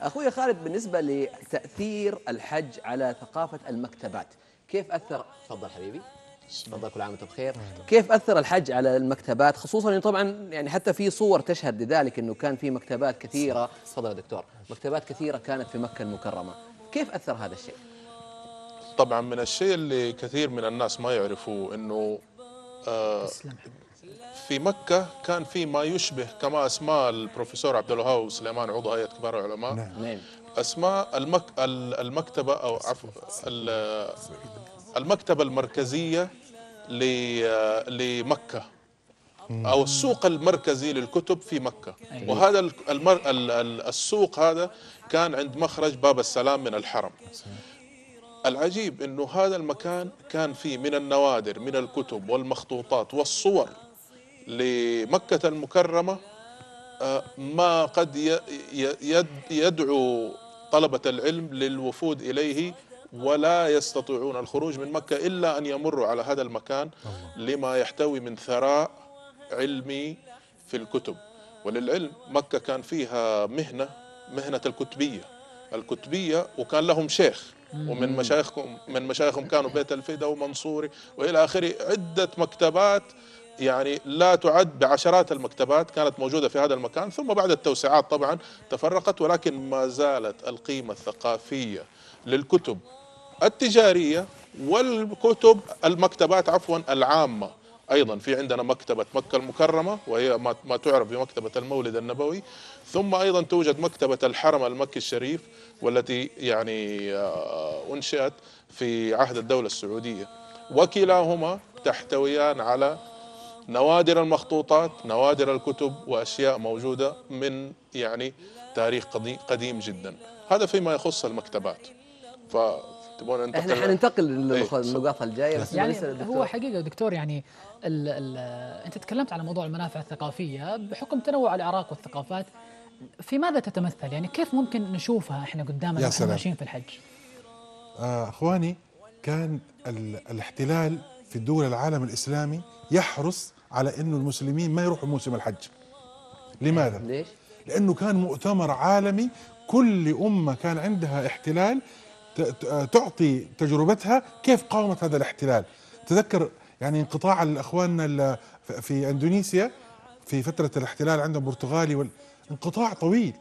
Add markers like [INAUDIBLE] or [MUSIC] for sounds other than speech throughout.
أخوي خالد بالنسبة لتأثير الحج على ثقافة المكتبات كيف أثر تفضل حبيبي تفضل كل عام وانتم بخير كيف أثر الحج على المكتبات خصوصا أنه طبعا يعني حتى في صور تشهد لذلك أنه كان في مكتبات كثيرة تفضل يا دكتور مكتبات كثيرة كانت في مكة المكرمة كيف أثر هذا الشيء؟ طبعا من الشيء اللي كثير من الناس ما يعرفوه أنه آه في مكة كان في ما يشبه كما أسماء البروفيسور عبد الوهاب سليمان عضو هيئة كبار العلماء نعم. نعم. أسماء المك... المكتبة أو عفوا المكتبة المركزية ل... لمكة أو السوق المركزي للكتب في مكة وهذا المر... السوق هذا كان عند مخرج باب السلام من الحرم العجيب انه هذا المكان كان فيه من النوادر من الكتب والمخطوطات والصور لمكة المكرمة آه، ما قد يدعو طلبة العلم للوفود إليه ولا يستطيعون الخروج من مكة إلا أن يمروا على هذا المكان لما يحتوي من ثراء علمي في الكتب وللعلم مكة كان فيها مهنة مهنة الكتبية الكتبية وكان لهم شيخ ومن مشايخكم من مشايخهم كانوا بيت الفدا ومنصوري والى اخره عده مكتبات يعني لا تعد بعشرات المكتبات كانت موجودة في هذا المكان ثم بعد التوسعات طبعا تفرقت ولكن ما زالت القيمة الثقافية للكتب التجارية والكتب المكتبات عفوا العامة ايضا في عندنا مكتبه مكه المكرمه وهي ما تعرف بمكتبه المولد النبوي ثم ايضا توجد مكتبه الحرم المكي الشريف والتي يعني آه، انشئت في عهد الدوله السعوديه وكلاهما تحتويان على نوادر المخطوطات نوادر الكتب واشياء موجوده من يعني تاريخ قديم جدا هذا فيما يخص المكتبات ف ننتقل احنا حننتقل للنقاط إيه، الجايه بس يعني هو حقيقه دكتور يعني الـ الـ انت تكلمت على موضوع المنافع الثقافيه بحكم تنوع الاعراق والثقافات في ماذا تتمثل يعني كيف ممكن نشوفها احنا قدامنا احنا ماشيين في الحج آه اخواني كان الاحتلال في دول العالم الاسلامي يحرص على انه المسلمين ما يروحوا موسم الحج لماذا ليش لانه كان مؤتمر عالمي كل امه كان عندها احتلال تعطي تجربتها كيف قاومت هذا الاحتلال تذكر يعني انقطاع الاخواننا في اندونيسيا في فتره الاحتلال عندهم برتغالي انقطاع طويل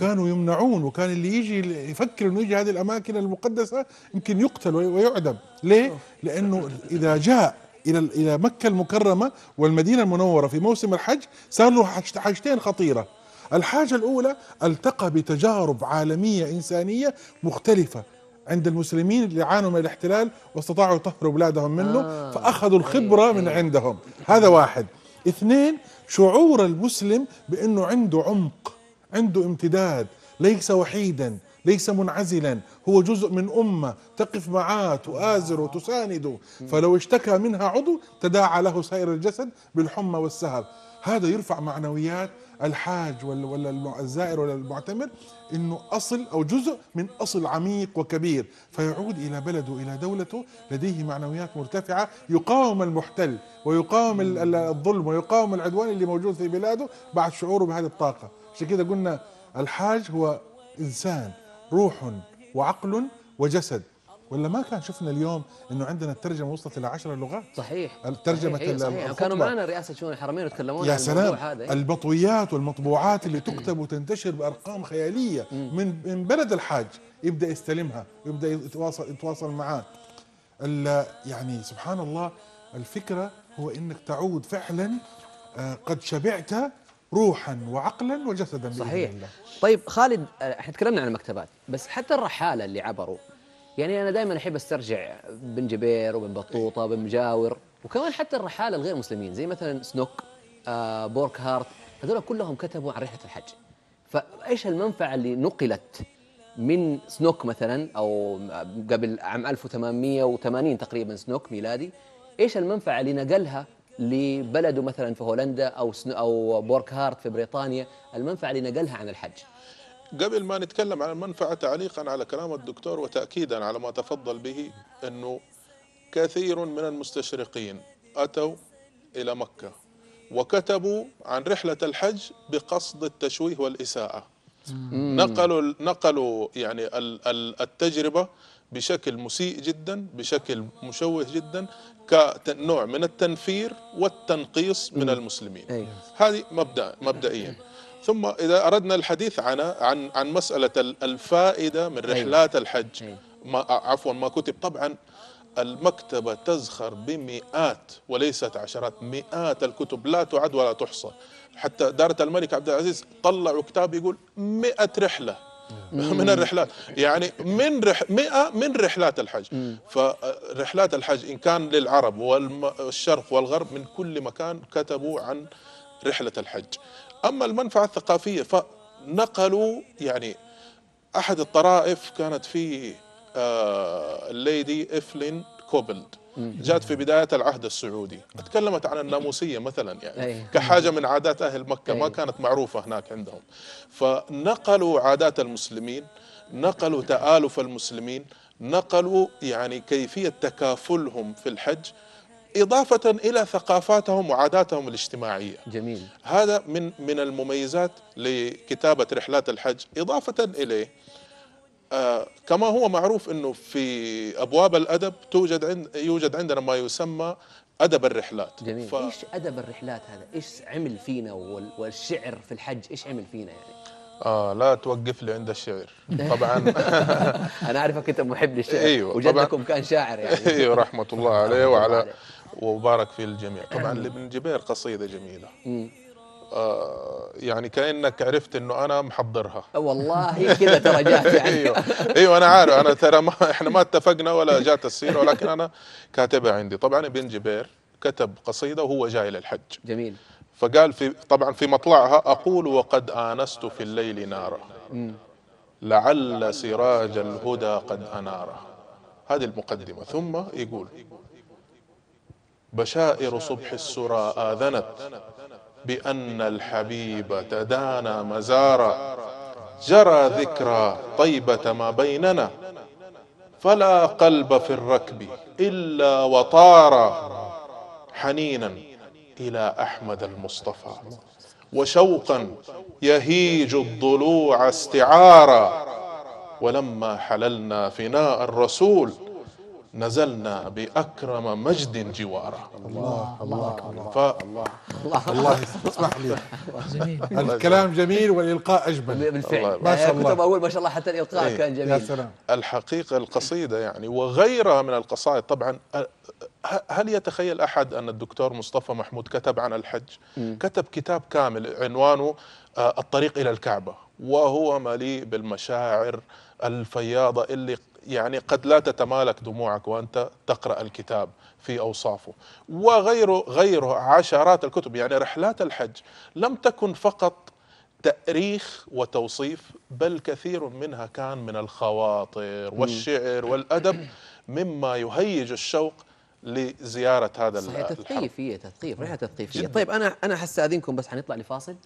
كانوا يمنعون وكان اللي يجي يفكر انه يجي هذه الاماكن المقدسه يمكن يقتل ويعدم ليه لانه اذا جاء الى الى مكه المكرمه والمدينه المنوره في موسم الحج صار له حاجتين خطيره الحاجه الاولى التقى بتجارب عالميه انسانيه مختلفه عند المسلمين اللي عانوا من الاحتلال واستطاعوا يطهروا بلادهم منه آه فاخذوا الخبره أيوة، من أيوة. عندهم هذا واحد اثنين شعور المسلم بانه عنده عمق عنده امتداد ليس وحيدا ليس منعزلا هو جزء من أمة تقف معاه تؤازر وتسانده فلو اشتكى منها عضو تداعى له سائر الجسد بالحمى والسهر هذا يرفع معنويات الحاج ولا الزائر ولا المعتمر انه اصل او جزء من اصل عميق وكبير فيعود الى بلده الى دولته لديه معنويات مرتفعه يقاوم المحتل ويقاوم الظلم ويقاوم العدوان اللي موجود في بلاده بعد شعوره بهذه الطاقه عشان كده قلنا الحاج هو انسان روح وعقل وجسد ولا ما كان شفنا اليوم انه عندنا الترجمه وصلت الى 10 لغات صحيح ترجمه صحيح, صحيح. كانوا معنا رئاسه شؤون الحرمين يتكلمون يا سلام هذا البطويات والمطبوعات اللي تكتب وتنتشر بارقام خياليه من من بلد الحاج يبدا يستلمها ويبدا يتواصل يتواصل معاه يعني سبحان الله الفكره هو انك تعود فعلا آه، قد شبعت روحا وعقلا وجسدا صحيح الله. طيب خالد آه، احنا تكلمنا عن المكتبات بس حتى الرحاله اللي عبروا يعني انا دائما احب استرجع بن جبير وبن بطوطه وبن مجاور وكمان حتى الرحاله الغير مسلمين زي مثلا سنوك آه بورك هارت هذول كلهم كتبوا عن رحله الحج فايش المنفعه اللي نقلت من سنوك مثلا او قبل عام 1880 تقريبا سنوك ميلادي ايش المنفعه اللي نقلها لبلده مثلا في هولندا او او بورك هارت في بريطانيا المنفعه اللي نقلها عن الحج قبل ما نتكلم عن المنفعه تعليقا على كلام الدكتور وتاكيدا على ما تفضل به انه كثير من المستشرقين اتوا الى مكه وكتبوا عن رحله الحج بقصد التشويه والاساءه نقلوا نقلوا يعني التجربه بشكل مسيء جدا بشكل مشوه جدا كنوع من التنفير والتنقيص من المسلمين هذه مبدأ مبدئيا ثم إذا أردنا الحديث عن عن عن مسألة الفائدة من رحلات الحج ما عفوا ما كتب طبعا المكتبة تزخر بمئات وليست عشرات مئات الكتب لا تعد ولا تحصى حتى دارة الملك عبد العزيز طلعوا كتاب يقول مئة رحلة [LAUGHS] من الرحلات يعني من رح 100 من رحلات الحج فرحلات الحج ان كان للعرب والشرق والغرب من كل مكان كتبوا عن رحله الحج اما المنفعه الثقافيه فنقلوا يعني احد الطرائف كانت في آه، الليدي افلين كوبلد جاءت في بداية العهد السعودي تكلمت عن الناموسية مثلا يعني كحاجة من عادات أهل مكة ما كانت معروفة هناك عندهم فنقلوا عادات المسلمين نقلوا تآلف المسلمين نقلوا يعني كيفية تكافلهم في الحج إضافة إلى ثقافاتهم وعاداتهم الاجتماعية جميل هذا من من المميزات لكتابة رحلات الحج إضافة إليه آه كما هو معروف انه في ابواب الادب توجد عند يوجد عندنا ما يسمى ادب الرحلات جميل ف... ايش ادب الرحلات هذا ايش عمل فينا وال... والشعر في الحج ايش عمل فينا يعني آه لا توقف لي عند الشعر طبعا [LAUGHS] انا اعرفك انت محب للشعر ايوه وجدكم كان شاعر يعني [LAUGHS] ايوه رحمه الله عليه وعلى وبارك في الجميع طبعا لابن جبير قصيده جميله آه، يعني كانك عرفت انه انا محضرها أه، والله كذا تراجعت يعني [LAUGHS] أيوه. ايوه انا عارف انا ترى ما احنا ما اتفقنا ولا جات السيره ولكن انا كاتبها عندي طبعا ابن جبير كتب قصيده وهو جاي للحج جميل فقال في طبعا في مطلعها اقول وقد انست في الليل نارا لعل سراج الهدى قد انار هذه المقدمه ثم يقول بشائر صبح السرى اذنت بأن الحبيب تدانى مزارا جرى ذكرى طيبة ما بيننا فلا قلب في الركب إلا وطارا حنينا إلى أحمد المصطفى وشوقا يهيج الضلوع استعارا ولما حللنا فناء الرسول نزلنا بأكرم مجد جوارا الله الله, الله, الله, الله الله الله اسمح لي جميل الكلام جميل والالقاء اجمل بالفعل ما شاء الله كتب اول ما شاء الله حتى الالقاء ايه كان جميل يا سلام الحقيقه القصيده يعني وغيرها من القصائد طبعا هل يتخيل احد ان الدكتور مصطفى محمود كتب عن الحج؟ م. كتب كتاب كامل عنوانه آه، الطريق الى الكعبه وهو مليء بالمشاعر الفياضه اللي يعني قد لا تتمالك دموعك وانت تقرا الكتاب في اوصافه وغيره غيره عشرات الكتب يعني رحلات الحج لم تكن فقط تأريخ وتوصيف بل كثير منها كان من الخواطر والشعر والادب مما يهيج الشوق لزياره هذا صحيح تثقيفيه تثقيف رحله تثقيفيه طيب انا انا حستاذنكم بس حنطلع لفاصل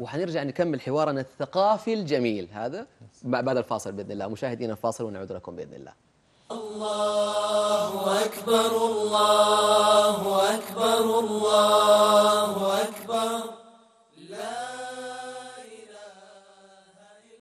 وحنرجع نكمل حوارنا الثقافي الجميل هذا بعد الفاصل باذن الله مشاهدينا الفاصل ونعود لكم باذن الله الله اكبر الله اكبر الله اكبر